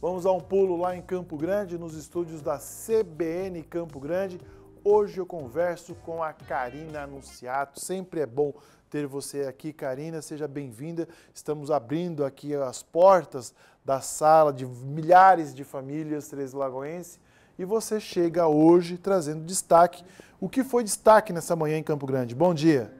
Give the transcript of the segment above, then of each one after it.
Vamos dar um pulo lá em Campo Grande, nos estúdios da CBN Campo Grande. Hoje eu converso com a Karina Anunciato. Sempre é bom ter você aqui, Karina. Seja bem-vinda. Estamos abrindo aqui as portas da sala de milhares de famílias Três lagoenses E você chega hoje trazendo destaque. O que foi destaque nessa manhã em Campo Grande? Bom dia.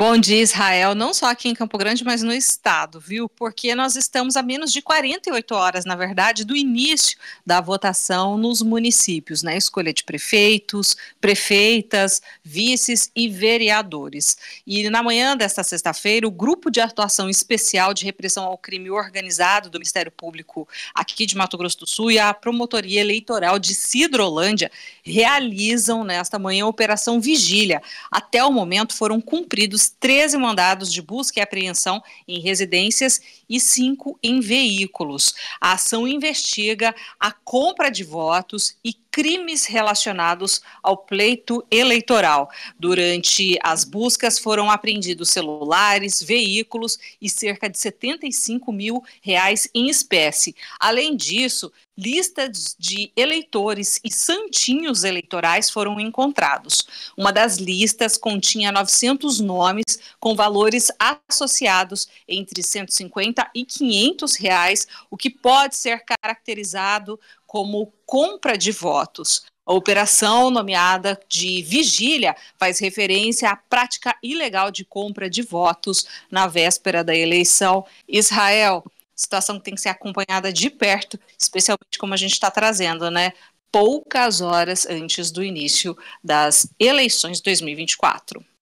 Bom dia, Israel, não só aqui em Campo Grande, mas no estado, viu? Porque nós estamos a menos de 48 horas, na verdade, do início da votação nos municípios, na né? escolha de prefeitos, prefeitas, vices e vereadores. E na manhã desta sexta-feira, o Grupo de Atuação Especial de Repressão ao Crime Organizado do Ministério Público aqui de Mato Grosso do Sul e a Promotoria Eleitoral de Cidrolândia realizam nesta manhã a Operação Vigília. Até o momento foram cumpridos 13 mandados de busca e apreensão em residências e cinco em veículos. A ação investiga a compra de votos e crimes relacionados ao pleito eleitoral. Durante as buscas foram apreendidos celulares, veículos e cerca de 75 mil reais em espécie. Além disso, listas de eleitores e santinhos eleitorais foram encontrados. Uma das listas continha 900 nomes com valores associados entre 150 e 500 reais, o que pode ser caracterizado como compra de votos. A operação, nomeada de Vigília, faz referência à prática ilegal de compra de votos na véspera da eleição. Israel, situação que tem que ser acompanhada de perto, especialmente como a gente está trazendo, né? Poucas horas antes do início das eleições de 2024.